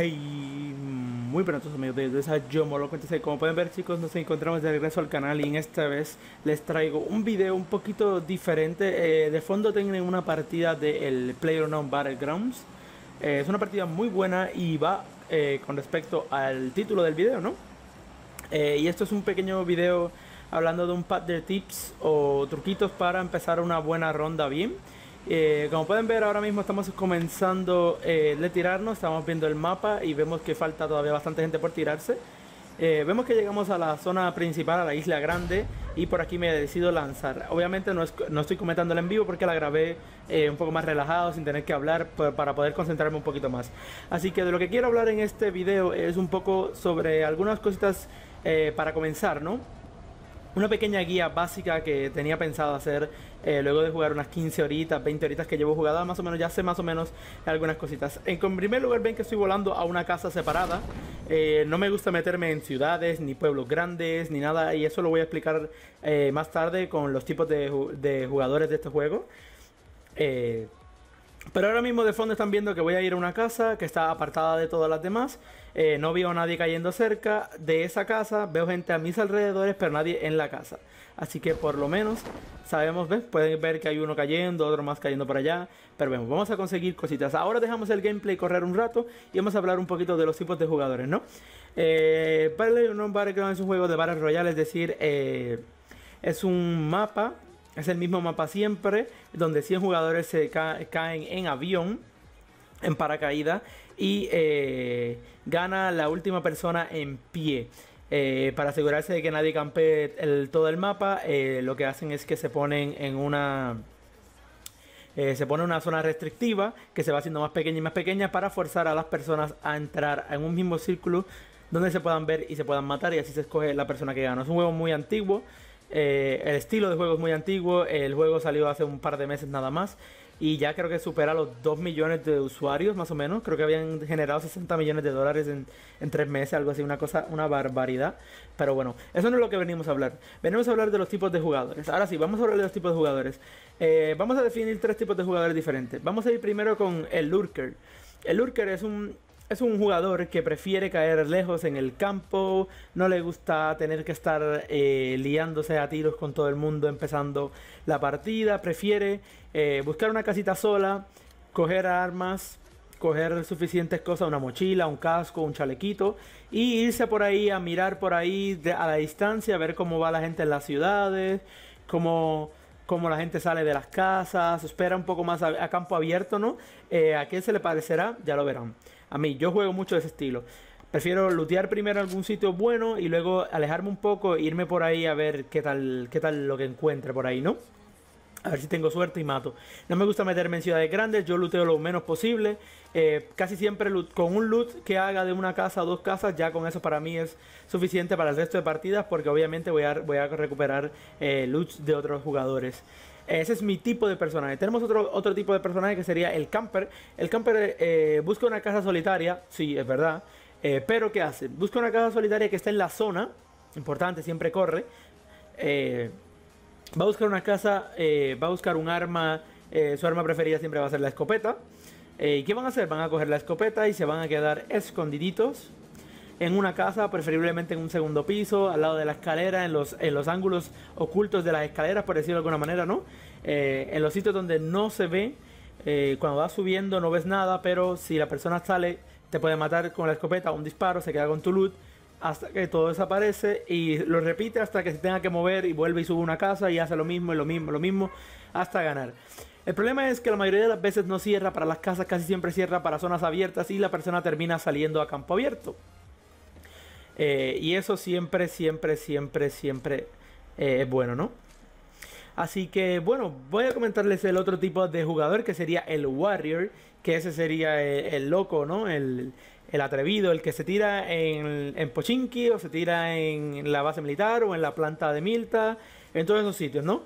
Hey, muy buenos amigos de esa yo Molo Como pueden ver chicos, nos encontramos de regreso al canal y en esta vez les traigo un video un poquito diferente. Eh, de fondo tienen una partida del player PlayerUnknown Battlegrounds. Eh, es una partida muy buena y va eh, con respecto al título del video, ¿no? Eh, y esto es un pequeño video hablando de un pack de tips o truquitos para empezar una buena ronda bien. Eh, como pueden ver, ahora mismo estamos comenzando eh, de tirarnos, estamos viendo el mapa y vemos que falta todavía bastante gente por tirarse. Eh, vemos que llegamos a la zona principal, a la isla grande, y por aquí me decido lanzar. Obviamente no, estoy comentándola en vivo porque la grabé un poco más relajado, sin tener que hablar, para poder concentrarme un poquito más. Así que de lo que quiero hablar en este video es un poco sobre algunas cositas para comenzar, ¿no? una pequeña guía básica que tenía pensado hacer eh, luego de jugar unas 15 horitas, 20 horitas que llevo jugada, más o menos ya sé más o menos algunas cositas. En primer lugar ven que estoy volando a una casa separada, eh, no me gusta meterme en ciudades, ni pueblos grandes, ni nada, y eso lo voy a explicar eh, más tarde con los tipos de, de jugadores de este juego. Eh, pero ahora mismo de fondo están viendo que voy a ir a una casa que está apartada de todas las demás. Eh, no veo a nadie cayendo cerca de esa casa. Veo gente a mis alrededores, pero nadie en la casa. Así que por lo menos sabemos, ¿ves? Pueden ver que hay uno cayendo, otro más cayendo por allá. Pero bueno, vamos a conseguir cositas. Ahora dejamos el gameplay correr un rato y vamos a hablar un poquito de los tipos de jugadores, ¿no? Eh, Battleground es un juego de Battle Royale, es decir, eh, es un mapa es el mismo mapa siempre, donde 100 jugadores se caen en avión, en paracaídas, y eh, gana la última persona en pie. Eh, para asegurarse de que nadie campe todo el mapa, eh, lo que hacen es que se ponen en una... se pone una zona restrictiva que se va haciendo más pequeña y más pequeña para forzar a las personas a entrar en un mismo círculo donde se puedan ver y se puedan matar y así se escoge la persona que gana. Es un juego muy antiguo, eh, el estilo de juego es muy antiguo, el juego salió hace un par de meses nada más y ya creo que supera los 2 millones de usuarios más o menos, creo que habían generado 60 millones de dólares en, en 3 meses, algo así, una cosa, una barbaridad. Pero bueno, eso no es lo que venimos a hablar, venimos a hablar de los tipos de jugadores. Ahora sí, vamos a hablar de los tipos de jugadores. Eh, vamos a definir tres tipos de jugadores diferentes. Vamos a ir primero con el Lurker. El Lurker es un es un jugador que prefiere caer lejos en el campo, no le gusta tener que estar eh, liándose a tiros con todo el mundo empezando la partida, prefiere eh, buscar una casita sola, coger armas, coger suficientes cosas, una mochila, un casco, un chalequito, y irse por ahí a mirar por ahí a la distancia, a ver cómo va la gente en las ciudades, cómo cómo la gente sale de las casas, espera un poco más a, campo abierto, ¿no? Eh, ¿A qué se le parecerá? Ya lo verán. A mí, yo juego mucho de ese estilo. Prefiero lootear primero algún sitio bueno y luego alejarme un poco e irme por ahí a ver qué tal, qué tal lo que encuentre por ahí, ¿no? A ver si tengo suerte y mato. No me gusta meterme en ciudades grandes, yo looteo lo menos posible. Eh, casi siempre loot, con un loot que haga de una casa a dos casas, ya con eso para mí es suficiente para el resto de partidas, porque obviamente voy a, voy a recuperar eh, de otros jugadores. Ese es mi tipo de personaje. Tenemos otro, otro tipo de personaje que sería el camper. El camper eh, busca una casa solitaria, sí, es verdad. Eh, pero ¿qué hace? Busca una casa solitaria que está en la zona. Importante, siempre corre. Eh, Va a buscar una casa, eh, va a buscar un arma. Eh, su arma preferida siempre va a ser la escopeta. Eh, ¿Qué van a hacer? Van a coger la escopeta y se van a quedar escondiditos en una casa, preferiblemente en un segundo piso, al lado de la escalera, en los, en los ángulos ocultos de las escaleras, por decirlo de alguna manera, ¿no? Eh, en los sitios donde no se ve, cuando vas subiendo no ves nada, pero si la persona sale, te puede matar con la escopeta, un disparo, se queda con tu loot hasta que todo desaparece y lo repite hasta que se tenga que mover y vuelve y sube una casa y hace lo mismo y lo mismo, lo mismo hasta ganar. El problema es que la mayoría de las veces no cierra para las casas, casi siempre cierra para zonas abiertas y la persona termina saliendo a campo abierto. Eh, y eso siempre, siempre, siempre, siempre eh, es bueno, ¿no? Así que bueno, voy a comentarles el otro tipo de jugador que sería el Warrior, que ese sería eh, el loco, ¿no? El, el atrevido, el que se tira en, en Pochinki o se tira en la base militar o en la planta de Milta, en todos esos sitios, ¿no?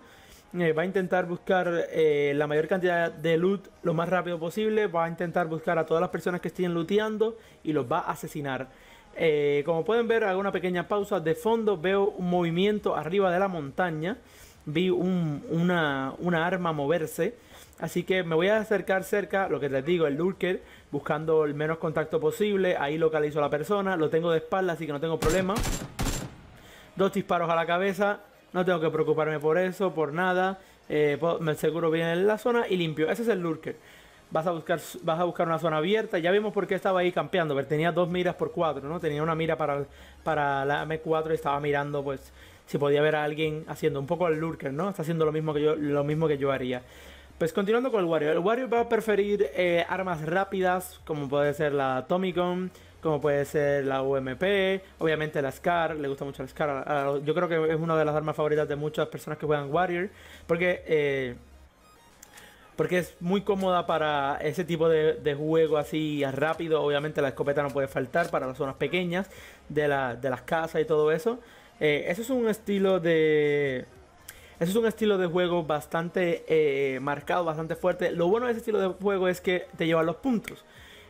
Eh, va a intentar buscar eh, la mayor cantidad de loot lo más rápido posible, va a intentar buscar a todas las personas que estén looteando y los va a asesinar. Eh, como pueden ver, hago una pequeña pausa. De fondo veo un movimiento arriba de la montaña. Vi un, una, una arma moverse. Así que me voy a acercar cerca, lo que les digo, el lurker, buscando el menos contacto posible. Ahí localizo a la persona, lo tengo de espalda, así que no tengo problema. Dos disparos a la cabeza, no tengo que preocuparme por eso, por nada. Eh, me aseguro bien en la zona y limpio. Ese es el lurker. Vas a, buscar, vas a buscar una zona abierta. Ya vimos por qué estaba ahí campeando. Pero tenía dos miras por cuatro, ¿no? Tenía una mira para, para la M4 y estaba mirando, pues, si podía ver a alguien haciendo un poco el lurker, ¿no? Está haciendo lo mismo que yo, lo mismo que yo haría. Pues continuando con el Warrior, el Warrior va a preferir eh, armas rápidas, como puede ser la Tommy como puede ser la UMP, obviamente la SCAR, le gusta mucho la SCAR. Yo creo que es una de las armas favoritas de muchas personas que juegan Warrior, porque, eh, porque es muy cómoda para ese tipo de, juego así rápido. Obviamente la escopeta no puede faltar para las zonas pequeñas de, las casas y todo eso. Eh, eso es un estilo de, ese es un estilo de juego bastante eh, marcado, bastante fuerte. Lo bueno de ese estilo de juego es que te lleva los puntos.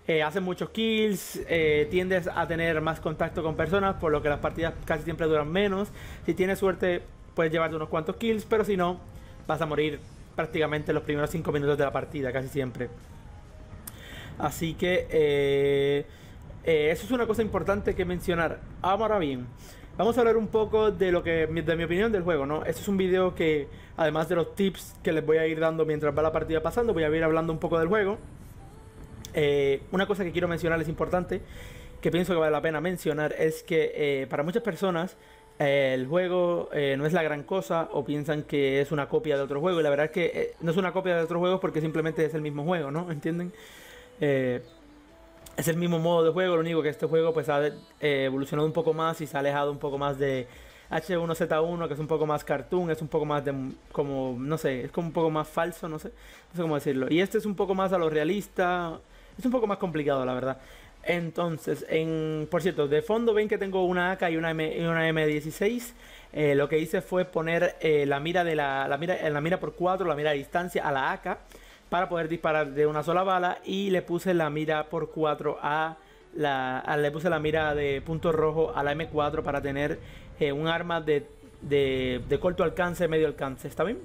Eh, hace muchos kills, eh, tiendes a tener más contacto con personas, por lo que las partidas casi siempre duran menos. Si tienes suerte, puedes llevarte unos cuantos kills, pero si no, vas a morir prácticamente los primeros 5 minutos de la partida, casi siempre. Así que eso es una cosa importante que mencionar. Ahora bien, Vamos a hablar un poco de lo que de mi opinión del juego, ¿no? Este es un video que además de los tips que les voy a ir dando mientras va la partida pasando, voy a ir hablando un poco del juego. Eh, una cosa que quiero mencionar es importante, que pienso que vale la pena mencionar, es que eh, para muchas personas eh, el juego no es la gran cosa o piensan que es una copia de otro juego. Y la verdad es que no es una copia de otros juegos porque simplemente es el mismo juego, ¿no? ¿Entienden? Eh, es el mismo modo de juego, lo único que este juego pues ha eh, evolucionado un poco más y se ha alejado un poco más de H1Z1, que es un poco más cartoon, es un poco más de, como, no sé, es como un poco más falso, no sé, no sé cómo decirlo. Y este es un poco más a lo realista, es un poco más complicado, la verdad. Entonces, en, por cierto, de fondo ven que tengo una AK y una, M, 16 eh, lo que hice fue poner eh, la mira de la, la mira, la mira por 4, la mira a distancia a la AK para poder disparar de una sola bala y le puse la mira por 4 a la, le puse la mira de punto rojo a la M4 para tener eh, un arma de, de, corto alcance, medio alcance, ¿está bien?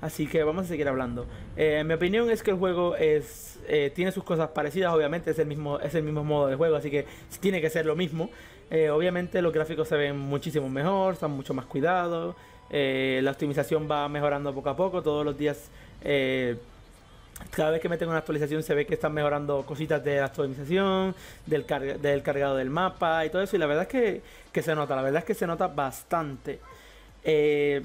Así que vamos a seguir hablando. Eh, mi opinión es que el juego es, eh, tiene sus cosas parecidas, obviamente es el, mismo, es el mismo modo de juego, así que tiene que ser lo mismo. obviamente los gráficos se ven muchísimo mejor, están mucho más cuidados, la optimización va mejorando poco a poco, todos los días cada vez que meten una actualización se ve que están mejorando cositas de la actualización, del, del cargado del mapa y todo eso. Y la verdad es que, se nota, la verdad es que se nota bastante. Eh,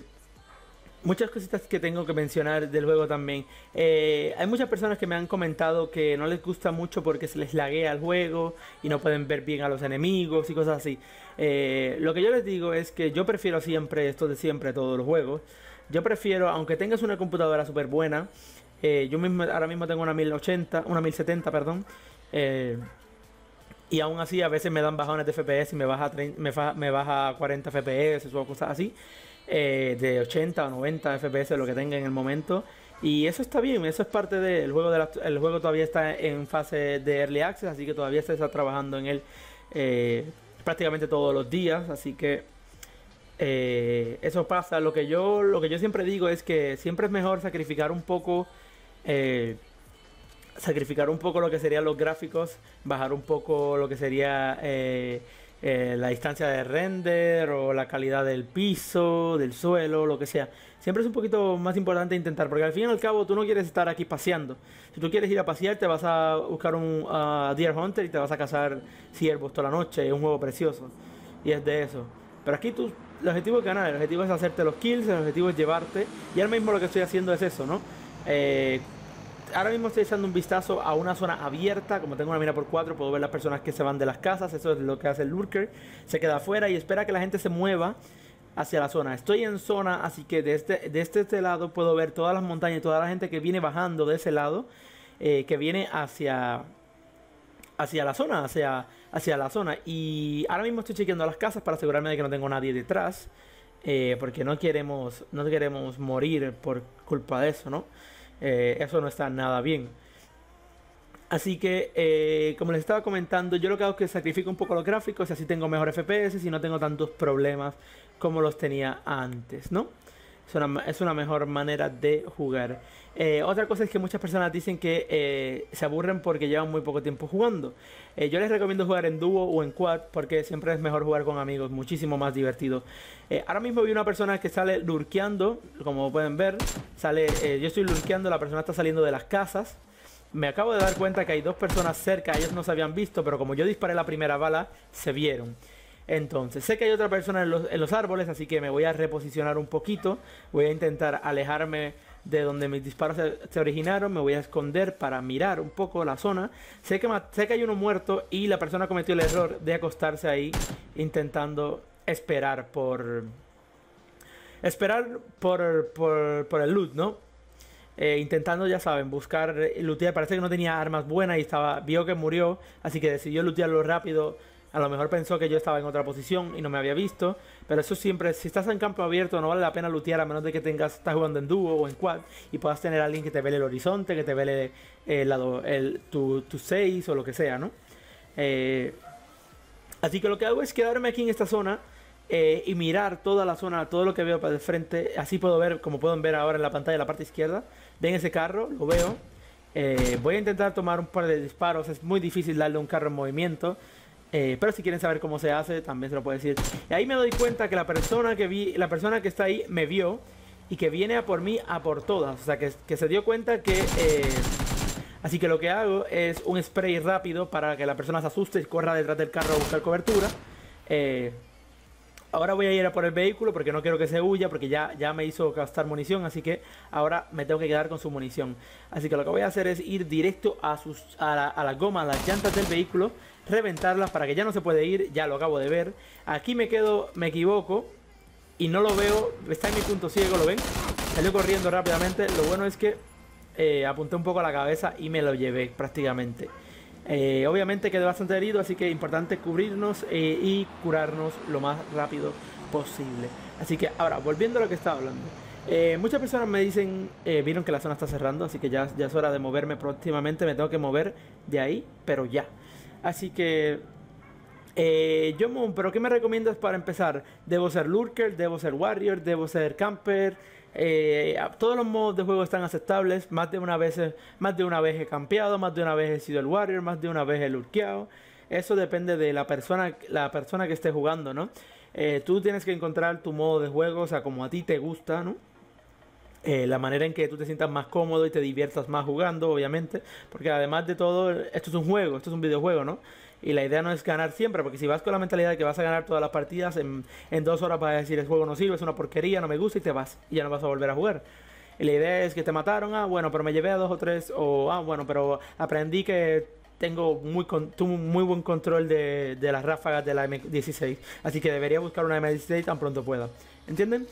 muchas cositas que tengo que mencionar del juego también. Eh, hay muchas personas que me han comentado que no les gusta mucho porque se les laguea el juego y no pueden ver bien a los enemigos y cosas así. Eh, lo que yo les digo es que yo prefiero siempre esto de siempre todos los juegos. Yo prefiero, aunque tengas una computadora súper buena, eh, yo mismo, ahora mismo tengo una 1080, una 1070, perdón. Eh, y aún así a veces me dan bajones de FPS y me baja, me, me baja 40 FPS o cosas así. Eh, de 80 o 90 FPS lo que tenga en el momento. Y eso está bien, eso es parte del juego. De el juego todavía está en fase de early access, así que todavía se está trabajando en él prácticamente todos los días. Así que eso pasa. Lo que, yo, lo que yo siempre digo es que siempre es mejor sacrificar un poco eh, sacrificar un poco lo que serían los gráficos, bajar un poco lo que sería eh, eh, la distancia de render o la calidad del piso, del suelo, lo que sea. Siempre es un poquito más importante intentar, porque al fin y al cabo tú no quieres estar aquí paseando. Si tú quieres ir a pasear, te vas a buscar un Deer Hunter y te vas a cazar ciervos toda la noche. Es un juego precioso. Y es de eso. Pero aquí el objetivo es ganar, el objetivo es hacerte los kills, el objetivo es llevarte. Y ahora mismo lo que estoy haciendo es eso, ¿no? Eh, ahora mismo estoy echando un vistazo a una zona abierta. Como tengo una mira por cuatro, puedo ver las personas que se van de las casas. Eso es lo que hace el lurker. Se queda afuera y espera que la gente se mueva hacia la zona. Estoy en zona, así que de este, de este, este lado puedo ver todas las montañas y toda la gente que viene bajando de ese lado, eh, que viene hacia, hacia la zona, hacia, hacia la zona. Y ahora mismo estoy chequeando las casas para asegurarme de que no tengo nadie detrás. Eh, porque no queremos, no queremos morir por culpa de eso, ¿no? Eh, eso no está nada bien. Así que, eh, como les estaba comentando, yo lo que hago es que sacrifico un poco los gráficos y así tengo mejor FPS y no tengo tantos problemas como los tenía antes, ¿no? Es una, mejor manera de jugar. Eh, otra cosa es que muchas personas dicen que eh, se aburren porque llevan muy poco tiempo jugando. Eh, yo les recomiendo jugar en dúo o en quad porque siempre es mejor jugar con amigos, muchísimo más divertido. ahora mismo vi una persona que sale lurqueando, como pueden ver, sale, yo estoy lurqueando, la persona está saliendo de las casas. Me acabo de dar cuenta que hay dos personas cerca, ellos no se habían visto, pero como yo disparé la primera bala, se vieron. Entonces, sé que hay otra persona en los, árboles, así que me voy a reposicionar un poquito. Voy a intentar alejarme de donde mis disparos se, originaron. Me voy a esconder para mirar un poco la zona. Sé que, sé que hay uno muerto y la persona cometió el error de acostarse ahí intentando esperar por... Esperar por, por, por el loot, ¿no? Eh, intentando, ya saben, buscar eh, lootear. Parece que no tenía armas buenas y estaba, vio que murió, así que decidió lootearlo rápido a lo mejor pensó que yo estaba en otra posición y no me había visto, pero eso siempre, si estás en campo abierto no vale la pena lutear a menos de que tengas, estás jugando en dúo o en quad y puedas tener a alguien que te vele el horizonte, que te vele el lado, tu 6 o lo que sea, ¿no? Eh, así que lo que hago es quedarme aquí en esta zona eh, y mirar toda la zona, todo lo que veo para el frente. Así puedo ver, como pueden ver ahora en la pantalla, de la parte izquierda. Ven ese carro, lo veo. Eh, voy a intentar tomar un par de disparos. Es muy difícil darle un carro en movimiento. Eh, pero si quieren saber cómo se hace, también se lo puedo decir. Y ahí me doy cuenta que la persona que vi, la persona que está ahí me vio y que viene a por mí, a por todas. O sea, que, que se dio cuenta que... Eh, así que lo que hago es un spray rápido para que la persona se asuste y corra detrás del carro a buscar cobertura. Eh, ahora voy a ir a por el vehículo porque no quiero que se huya, porque ya, ya me hizo gastar munición, así que ahora me tengo que quedar con su munición. Así que lo que voy a hacer es ir directo a, sus, a, la, a las gomas, a las llantas del vehículo, reventarlas para que ya no se puede ir, ya lo acabo de ver. Aquí me quedo, me equivoco y no lo veo, está en mi punto ciego, ¿lo ven? Salió corriendo rápidamente, lo bueno es que eh, apunté un poco a la cabeza y me lo llevé prácticamente. Eh, obviamente quedé bastante herido, así que es importante cubrirnos eh, y curarnos lo más rápido posible. Así que ahora, volviendo a lo que estaba hablando. Eh, muchas personas me dicen, vieron que la zona está cerrando, así que ya, ya es hora de moverme próximamente, me tengo que mover de ahí, pero ya. Así que yo eh, Moon, ¿pero qué me recomiendas para empezar? ¿Debo ser Lurker? ¿Debo ser Warrior? ¿Debo ser Camper? Eh, todos los modos de juego están aceptables. Más de una vez, más de una vez he campeado, más de una vez he sido el warrior, más de una vez he lurkeado. Eso depende de la persona, la persona que esté jugando, ¿no? Eh, tú tienes que encontrar tu modo de juego, o sea, como a ti te gusta, ¿no? la manera en que tú te sientas más cómodo y te diviertas más jugando, obviamente. Porque además de todo, esto es un juego, esto es un videojuego, ¿no? Y la idea no es ganar siempre, porque si vas con la mentalidad de que vas a ganar todas las partidas, en, dos horas vas a decir, el juego no sirve, es una porquería, no me gusta y te vas. Y ya no vas a volver a jugar. Y la idea es que te mataron, ah, bueno, pero me llevé a dos o tres, o ah, bueno, pero aprendí que tengo muy, muy buen control de, de las ráfagas de la M16, así que debería buscar una M16 tan pronto pueda. ¿Entienden?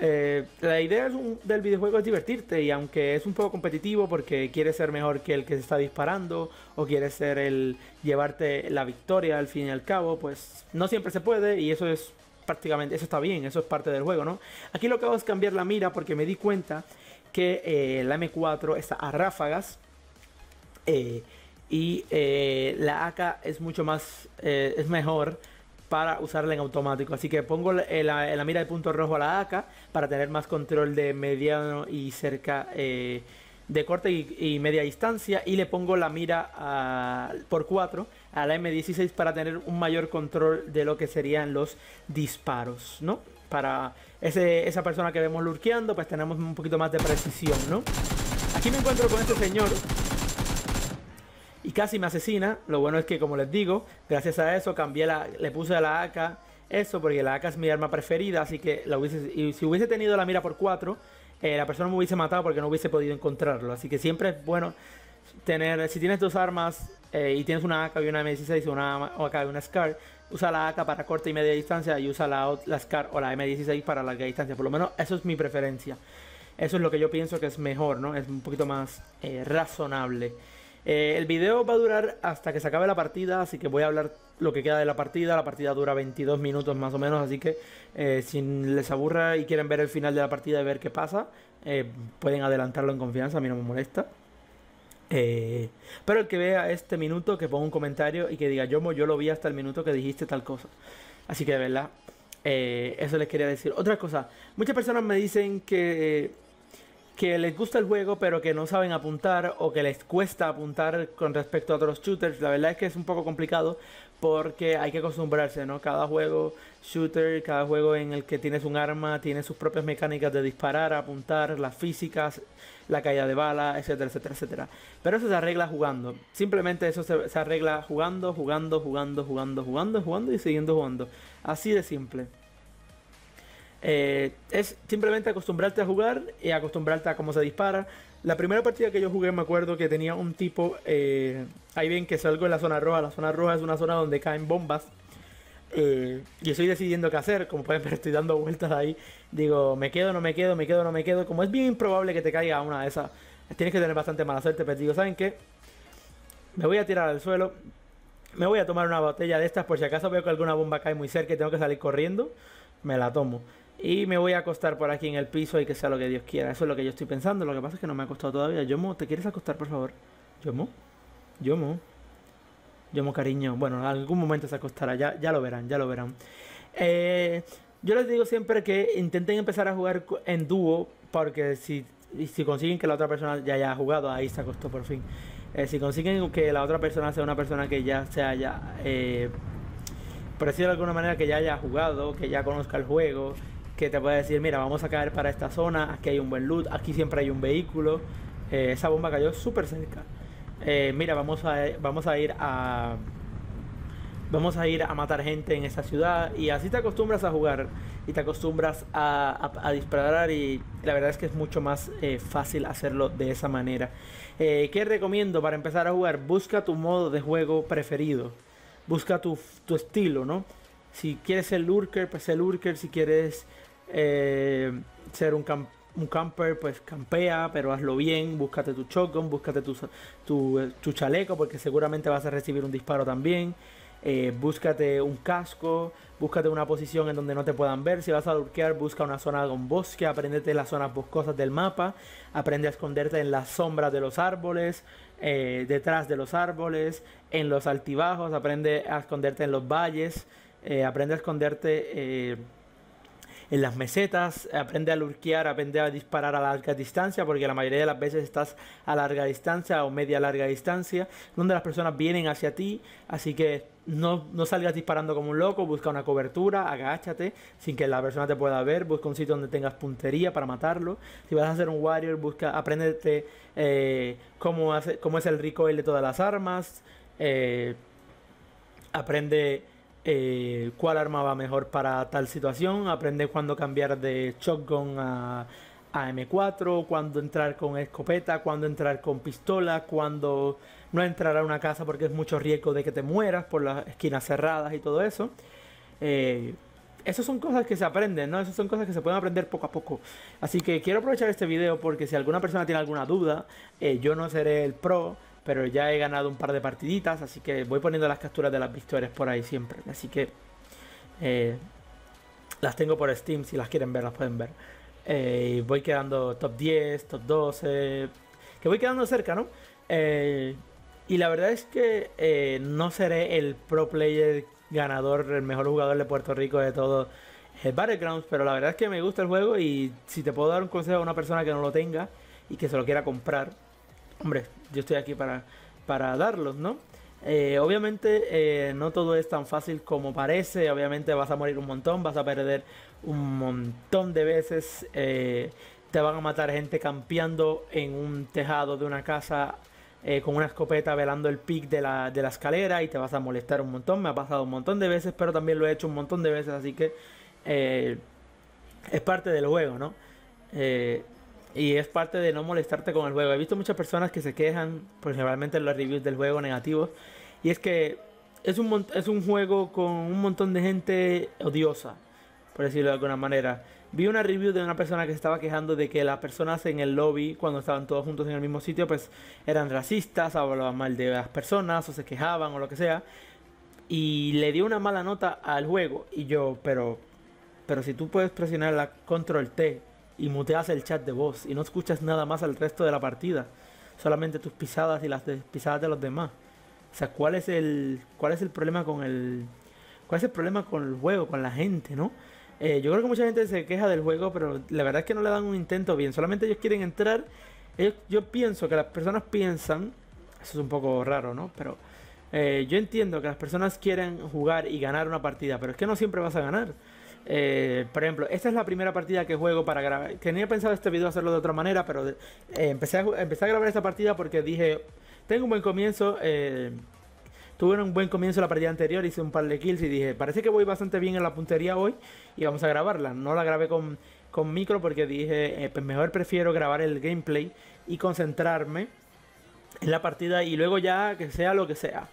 Eh, la idea del videojuego es divertirte y aunque es un poco competitivo porque quieres ser mejor que el que se está disparando o quieres ser el llevarte la victoria al fin y al cabo, pues no siempre se puede y eso es prácticamente, eso está bien, eso es parte del juego, Aquí lo que hago es cambiar la mira porque me di cuenta que eh, la M4 está a ráfagas eh, y la AK es mucho más, es mejor para usarla en automático. Así que pongo la, eh, mira de punto rojo a la AK para tener más control de mediano y cerca eh, de corte y, media distancia. Y le pongo la mira por 4 a la M16 para tener un mayor control de lo que serían los disparos, ¿no? Para esa persona que vemos lurqueando, pues tenemos un poquito más de precisión, ¿no? Aquí me encuentro con este señor casi me asesina. Lo bueno es que, como les digo, gracias a eso cambié la, le puse a la AK eso porque la AK es mi arma preferida, así que la hubiese, y si hubiese tenido la mira por 4, eh, la persona me hubiese matado porque no hubiese podido encontrarlo. Así que siempre es bueno tener, si tienes dos armas eh, y tienes una AK y una M16 o una AK y una SCAR, usa la AK para corta y media distancia y usa la, SCAR o la M16 para larga distancia. Por lo menos eso es mi preferencia. Eso es lo que yo pienso que es mejor, ¿no? Es un poquito más eh, razonable. Eh, el video va a durar hasta que se acabe la partida, así que voy a hablar lo que queda de la partida. La partida dura 22 minutos más o menos, así que eh, si les aburra y quieren ver el final de la partida y ver qué pasa, eh, pueden adelantarlo en confianza, a mí no me molesta. pero el que vea este minuto, que ponga un comentario y que diga, yo lo vi hasta el minuto que dijiste tal cosa. Así que de verdad, eso les quería decir. Otra cosa, muchas personas me dicen que que les gusta el juego pero que no saben apuntar o que les cuesta apuntar con respecto a otros shooters. La verdad es que es un poco complicado porque hay que acostumbrarse, ¿no? Cada juego shooter, cada juego en el que tienes un arma, tiene sus propias mecánicas de disparar, apuntar, las físicas, la caída de bala, etcétera, etcétera, etcétera. Pero eso se arregla jugando. Simplemente eso se, se arregla jugando, jugando, jugando, jugando, jugando, jugando y siguiendo jugando. Así de simple. Eh, es simplemente acostumbrarte a jugar y acostumbrarte a cómo se dispara. La primera partida que yo jugué me acuerdo que tenía un tipo, eh, ahí ven que salgo en la zona roja, la zona roja es una zona donde caen bombas. Eh, y estoy decidiendo qué hacer, como pueden ver estoy dando vueltas ahí, digo, me quedo, no me quedo, me quedo, no me quedo, como es bien probable que te caiga una de esas, tienes que tener bastante mala suerte, pero pues digo, ¿saben qué? Me voy a tirar al suelo, me voy a tomar una botella de estas por si acaso veo que alguna bomba cae muy cerca y tengo que salir corriendo, me la tomo. Y me voy a acostar por aquí en el piso y que sea lo que Dios quiera. Eso es lo que yo estoy pensando. Lo que pasa es que no me he acostado todavía. Yomo, ¿te quieres acostar, por favor? Yomo, Yomo, Yomo, cariño. Bueno, en algún momento se acostará. Ya, ya lo verán, ya lo verán. Eh, yo les digo siempre que intenten empezar a jugar en dúo. Porque si, si consiguen que la otra persona ya haya jugado, ahí se acostó por fin. Eh, si consiguen que la otra persona sea una persona que ya se haya, eh, por decirlo de alguna manera, que ya haya jugado, que ya conozca el juego que te puede decir, mira, vamos a caer para esta zona, aquí hay un buen loot, aquí siempre hay un vehículo, eh, esa bomba cayó súper cerca. Eh, mira, vamos a, vamos a ir a... Vamos a ir a matar gente en esta ciudad y así te acostumbras a jugar y te acostumbras a, disparar y la verdad es que es mucho más eh, fácil hacerlo de esa manera. ¿Qué recomiendo para empezar a jugar? Busca tu modo de juego preferido, busca tu, estilo, ¿no? Si quieres ser lurker, pues el lurker, si quieres eh, ser un, camper, pues campea, pero hazlo bien, búscate tu shotgun, búscate tu, eh, chaleco, porque seguramente vas a recibir un disparo también. Eh, búscate un casco, búscate una posición en donde no te puedan ver. Si vas a lurkear, busca una zona con bosque, aprendete las zonas boscosas del mapa, aprende a esconderte en las sombras de los árboles, detrás de los árboles, en los altibajos, aprende a esconderte en los valles, aprende a esconderte en las mesetas, aprende a lurquear, aprende a disparar a larga distancia, porque la mayoría de las veces estás a larga distancia o media larga distancia, donde las personas vienen hacia ti, así que no, salgas disparando como un loco, busca una cobertura, agáchate sin que la persona te pueda ver, busca un sitio donde tengas puntería para matarlo. Si vas a hacer un warrior, busca, aprendete eh, cómo, hace, cómo es el recoil de todas las armas, eh, aprende eh, cuál arma va mejor para tal situación, aprender cuándo cambiar de shotgun a, a M4, cuándo entrar con escopeta, cuándo entrar con pistola, cuándo no entrar a una casa porque es mucho riesgo de que te mueras por las esquinas cerradas y todo eso. Eh, esas son cosas que se aprenden, ¿no? Esas son cosas que se pueden aprender poco a poco. Así que quiero aprovechar este video porque si alguna persona tiene alguna duda, eh, yo no seré el pro pero ya he ganado un par de partiditas, así que voy poniendo las capturas de las victorias por ahí siempre. Así que eh, las tengo por Steam, si las quieren ver, las pueden ver. Eh, voy quedando top 10, top 12, que voy quedando cerca, ¿no? Eh, y la verdad es que no seré el pro player ganador, el mejor jugador de Puerto Rico de todo el Battlegrounds, pero la verdad es que me gusta el juego y si te puedo dar un consejo a una persona que no lo tenga y que se lo quiera comprar, hombre, yo estoy aquí para, para darlos, ¿no? Eh, obviamente eh, no todo es tan fácil como parece, obviamente vas a morir un montón, vas a perder un montón de veces, eh, te van a matar gente campeando en un tejado de una casa con una escopeta velando el pic de la, de la escalera y te vas a molestar un montón, me ha pasado un montón de veces, pero también lo he hecho un montón de veces, así que es parte del juego, ¿no? Eh, y es parte de no molestarte con el juego. He visto muchas personas que se quejan, principalmente pues, generalmente los reviews del juego negativos, y es que es un, es un juego con un montón de gente odiosa, por decirlo de alguna manera. Vi una review de una persona que se estaba quejando de que las personas en el lobby, cuando estaban todos juntos en el mismo sitio, pues eran racistas, hablaban mal de las personas, o se quejaban, o lo que sea. Y le dio una mala nota al juego. Y yo, pero, pero si tú puedes presionar la control T y muteas el chat de voz y no escuchas nada más al resto de la partida, solamente tus pisadas y las pisadas de los demás. O sea, ¿cuál es el cuál es el problema con el cuál es el problema con el juego, con la gente, ¿no? Eh, yo creo que mucha gente se queja del juego, pero la verdad es que no le dan un intento bien. Solamente ellos quieren entrar. yo pienso que las personas piensan, eso es un poco raro, ¿no? Pero eh, yo entiendo que las personas quieren jugar y ganar una partida, pero es que no siempre vas a ganar. Eh, por ejemplo, esta es la primera partida que juego para grabar. Tenía pensado este video hacerlo de otra manera, pero eh, empecé, a, grabar esta partida porque dije, tengo un buen comienzo. Eh, tuve un buen comienzo la partida anterior, hice un par de kills y dije, parece que voy bastante bien en la puntería hoy y vamos a grabarla. No la grabé con, con micro porque dije, pues mejor prefiero grabar el gameplay y concentrarme en la partida y luego ya que sea lo que sea.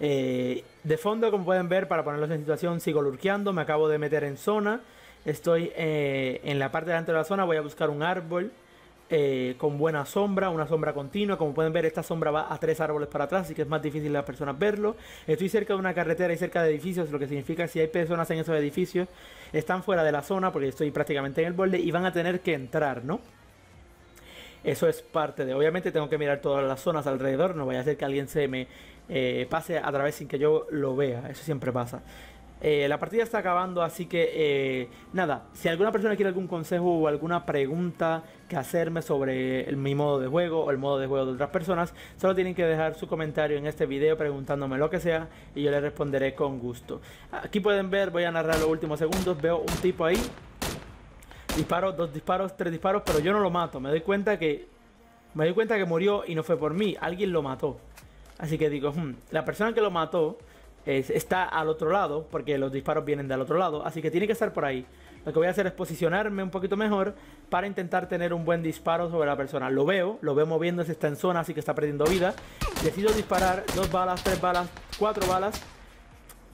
Eh, de fondo, como pueden ver, para ponerlos en situación, sigo lurqueando, me acabo de meter en zona. Estoy eh, en la parte delante de la zona, voy a buscar un árbol eh, con buena sombra, una sombra continua. Como pueden ver, esta sombra va a tres árboles para atrás, así que es más difícil las personas verlo. Estoy cerca de una carretera y cerca de edificios, lo que significa que si hay personas en esos edificios, están fuera de la zona, porque estoy prácticamente en el borde, y van a tener que entrar, ¿no? Eso es parte de. Obviamente tengo que mirar todas las zonas alrededor, no vaya a ser que alguien se me eh, pase a través sin que yo lo vea. Eso siempre pasa. Eh, la partida está acabando, así que eh, nada, si alguna persona quiere algún consejo o alguna pregunta que hacerme sobre mi modo de juego o el modo de juego de otras personas, solo tienen que dejar su comentario en este video preguntándome lo que sea y yo le responderé con gusto. Aquí pueden ver, voy a narrar los últimos segundos, veo un tipo ahí, disparo, dos disparos, tres disparos, pero yo no lo mato, me doy cuenta que, me doy cuenta que murió y no fue por mí, alguien lo mató. Así que digo, hmm, la persona que lo mató está al otro lado, porque los disparos vienen del otro lado, así que tiene que estar por ahí. Lo que voy a hacer es posicionarme un poquito mejor para intentar tener un buen disparo sobre la persona. Lo veo, lo veo moviéndose, está en zona, así que está perdiendo vida. Decido disparar dos balas, tres balas, cuatro balas,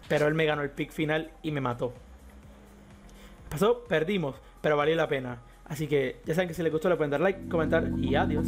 pero él me ganó el pick final y me mató. Pasó, perdimos, pero valió la pena. Así que ya saben que si les gustó le pueden dar like, comentar y adiós.